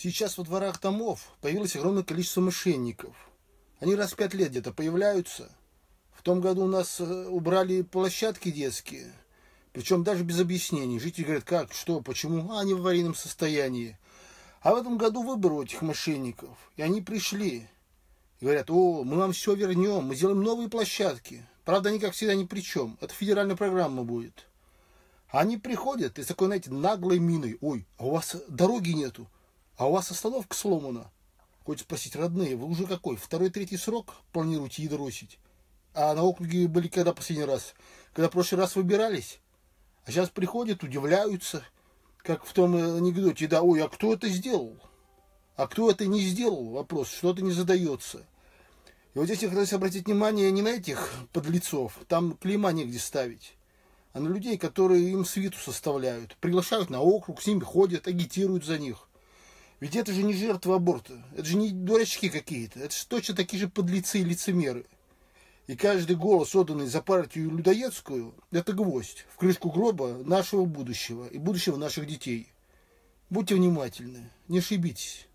Сейчас во дворах домов появилось огромное количество мошенников. Они раз в пять лет где-то появляются. В том году у нас э, убрали площадки детские, причем даже без объяснений. Жители говорят, как, что, почему, а они в аварийном состоянии. А в этом году выборы у этих мошенников, и они пришли. И говорят, о, мы вам все вернем, мы сделаем новые площадки. Правда, они, как всегда, ни при чем. Это федеральная программа будет. Они приходят и с такой, знаете, наглой миной. Ой, а у вас дороги нету. А у вас остановка сломана. Хоть спросить, родные, вы уже какой? Второй-третий срок планируете едоросить? А на округе были когда последний раз? Когда в прошлый раз выбирались? А сейчас приходят, удивляются, как в том анекдоте, да, ой, а кто это сделал? А кто это не сделал? Вопрос, что-то не задается. И вот здесь я хотел обратить внимание не на этих подлецов, там клейма негде ставить, а на людей, которые им свиту составляют, приглашают на округ, с ними ходят, агитируют за них. Ведь это же не жертва аборта, это же не дурачки какие-то, это же точно такие же подлецы и лицемеры. И каждый голос, отданный за партию людоедскую, это гвоздь в крышку гроба нашего будущего и будущего наших детей. Будьте внимательны, не ошибитесь.